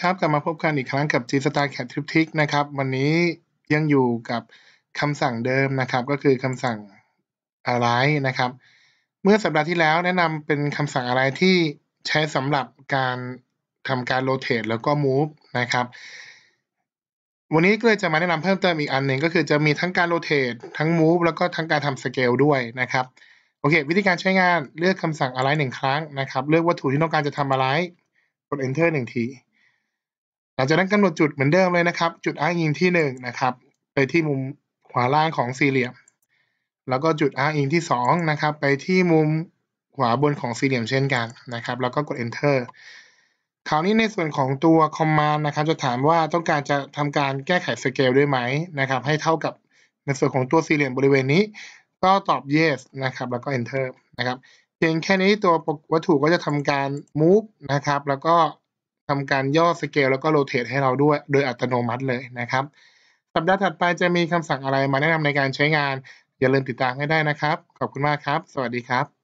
ครับกลับมาพบกันอีกครั้งกับ G Star Cat Trip t i c กนะครับ วันนี้ยังอยู่กับคำสั่งเดิมนะครับ ก็คือคำสั่งอะไรนะครับ เมื่อสัปดาห์ที่แล้วแนะนำเป็นคำสั่งอะไร ที่ใช้สำหรับการทำการโรเตทแล้วก็ move นะครับ วันนี้ก็เลยจะมาแนะนำเพิ่มเติมอีกอันหนึ่งก็คือจะมีทั้งการโรเตททั้ง move แล้วก็ทั้งการทำสเกลด้วยนะครับโอเค วิธีการใช้งานเลือกคำสั่งอะไรหนึ่งครั้งนะครับ เลือกวัตถุที่ต้องการจะทำอะไรกด enter หนึ่งทีลังจากนั้นกำหนดจุดเหมือนเดิมเลยนะครับจุดอ้างอิงที่1นะครับไปที่มุมขวาล่างของสี่เหลี่ยม แล้วก็จุดอ้างอิงที่2นะครับ ไปที่มุมขวาบนของสี่เหลี่ยมเช่นกันนะครับ แล้วก็กด enter คราวนี้ในส่วนของตัว command นะครับจะถามว่าต้องการจะทำการแก้ไขสเกลด้วยไหมนะครับ ให้เท่ากับในส่วนของตัวสี่เหลี่ยมบริเวณนี้ ก็ตอบ yes นะครับ แล้วก็ enter นะครับเพียงแค่นี้ตัววัตถุก็จะทำการ move นะครับแล้วก็ทำการย่อสเกลแล้วก็โรเตทให้เราด้วยโดยอัตโนมัติเลยนะครับ สัปดาห์ถัดไปจะมีคำสั่งอะไรมาแนะนำในการใช้งาน อย่าลืมติดตามให้ได้นะครับ ขอบคุณมากครับ สวัสดีครับ